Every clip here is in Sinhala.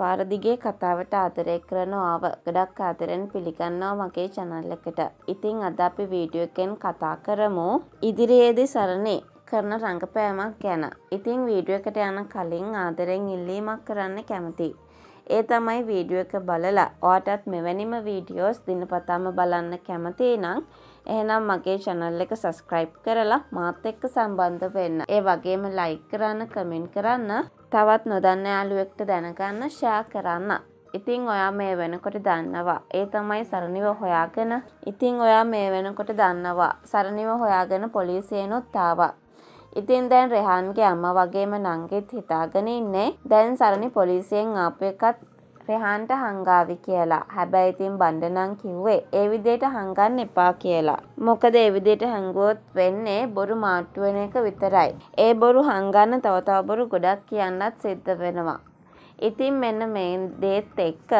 පාරදිගේ කතාවට ආදරය කරනවාව ගොඩක් ආදරෙන් පිළිගන්නවා මගේ චැනල් එකට. ඉතින් අද අපි වීඩියෝ එකෙන් කතා කරමු ඉදිරියේදී සරණේ කරන රඟපෑමක් ගැන. ඉතින් වීඩියෝ එකට යන කලින් ආදරෙන් ඉල්ලීමක් කරන්න කැමතියි. ඒ තමයි වීඩියෝ එක බලලා ඔයාටත් මෙවැනිම වීඩියෝස් දිනපතාම බලන්න කැමතියි නම් එහෙනම් මගේ channel එක subscribe කරලා මාත් එක්ක සම්බන්ධ වෙන්න. ඒ වගේම like කරන්න, comment කරන්න, තවත් නොදන්න යාළුවෙක්ට දැනගන්න, share කරන්න. ඉතින් ඔයා මේ වෙනකොට දන්නවා. ඒ තමයි සරණිව හොයාගෙන. ඉතින් ඔයා මේ වෙනකොට දන්නවා. සරණිව හොයාගෙන පොලිසියෙනුත් ආවා. ඉතින් දැන් රෙහන්ගේ අම්ම වගේම නංගෙත් හිතාගෙන ඉන්නේ. දැන් සරණි පොලිසියෙන් ආපු එකත් රෙහන්ට හංගාවි කියලා. හැබැයි ඉතින් බණ්ඩ නම් කිව්වේ ඒ විදියට හංගන්න එපා කියලා. මොකද ඒ විදියට හංගුවොත් වෙන්නේ බොරු මාට්ටු වෙන එක විතරයි. ඒ බොරු හංගන්න තව තව බොරු ගොඩක් කියන්නත් සිද්ධ වෙනවා. ඉතින් මෙන්න මේ දේත් එක්ක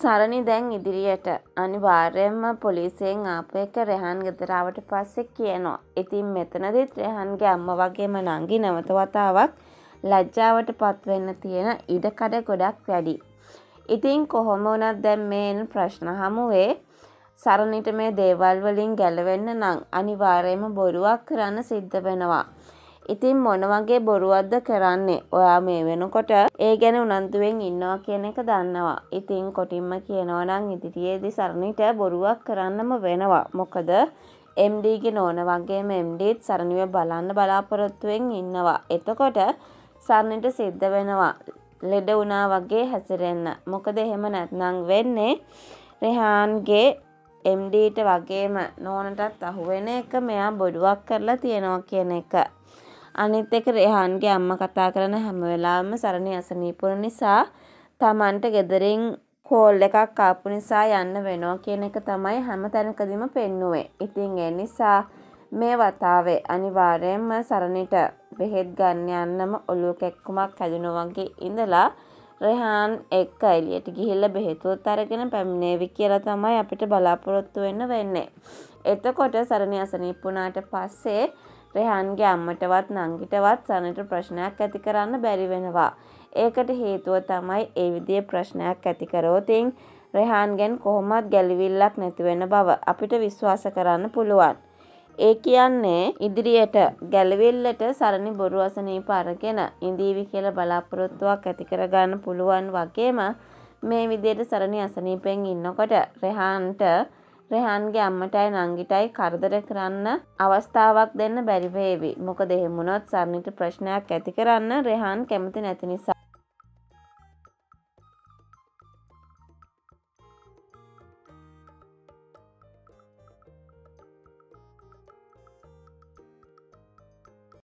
සරණි දැන් ඉදිරියට අනිවාර්යයෙන්ම පොලිසියෙන් ආපු එක රෙහන් ගෙදරාවට පස්සේ කියනවා. ඉතින් මෙතනදිත් රෙහන්ගේ අම්මා වගේම නංගි නැවත වතාවක් ලැජ්ජාවට පත් වෙන්න තියෙන ඉඩකඩ ගොඩක් වැඩි. ඉතින් කොහොම වනත් දැන් මේ ප්‍රශ්න හමුවේ සරණිට මේ දේවල් වලින් ගැලවෙන්න නම් අනිවාර්යයෙන්ම බොරුවක් කරන්න සිද්ධ වෙනවා. ඉතින් මොන වගේ බොරුවක්ද කරන්නේ? ඔයා මේ වෙනකොට ඒ ගැන උනන්දුවෙන් ඉන්නවා කියන එක දන්නවා. ඉතින් කොටින්ම කියනවා නම් ඉදිරියේදී සරණිට බොරුවක් කරන්නම වෙනවා. මොකද MD ගේ නෝන වගේම MDත් සරණිව බලන්න බලාපොරොත්තුෙන් ඉන්නවා. එතකොට සරණිට සිද්ධ වෙනවා ලෙඩ වුණා වගේ හැසිරෙන්න. මොකද එහෙම නැත්නම් වෙන්නේ රෙහාන්ගේ එම්ඩීට වගේම නෝනටත් අහුවෙන එක මෙයා බොඩුවක් කරලා තියෙනවා කියන එක. අනිත් එක රෙහාන්ගේ අම්ම කතා කරන හැම වෙලාවෙම සරණි අසනීපුන නිසා තමන්ට ගෙදරින් කෝල් එකක් ආපු නිසා යන්න වෙනවා කියන එක තමයි හැම තැනකදීම පෙන්නුවේ. ඉතින් ඒ නිසා මේ වතාවේ අනිවාර්යෙන්ම සරණිට බෙහෙත් ගන්න යන්නම ඔලුව කැක්කුමක් හැදෙනවගේ ඉඳලා රෙහාන් එක්ක එලියට ගිහිල්ල බෙහෙතුවත් අරගෙන පැමිණේවි කියලා තමයි අපිට බලාපොරොත්තු වෙන්න වෙන්නේ. එතකොට සරණ අසනීප්පුනාට පස්සේ රෙහන්ගේ අම්මටවත් නංගිටවත් සනට ප්‍රශ්නයක් ඇති කරන්න බැරි වෙනවා. ඒකට හේතුව තමයි ඒ විදිය ප්‍රශ්නයක් ඇතිකරෝතින් රෙහන්ගෙන් කොහොමත් ගැලිවිල්ලක් නැතිවෙන බව අපිට විශ්වාස කරන්න පුළුවන්. ඒ කියන්නේ ඉදිරියට ගැලවිල්ලට සරණි බොරු අසනීප අරගෙන ඉඳීවි කියලා බලාපොරොත්තුවක් ඇති කරගන්න පුළුවන් වගේම මේ විදිහට සරණි අසනීපෙන් ඉන්නකොට රෙහාන්ට රෙහාන්ගේ අම්මටයි නංගිටයි කරදර කරන්න අවස්ථාවක් දෙන්න බැරි වේවි. මොකද එහෙම වුණොත් සරණිට ප්‍රශ්නයක් ඇති කරන්න රෙහාන් කැමති නැති නිසා.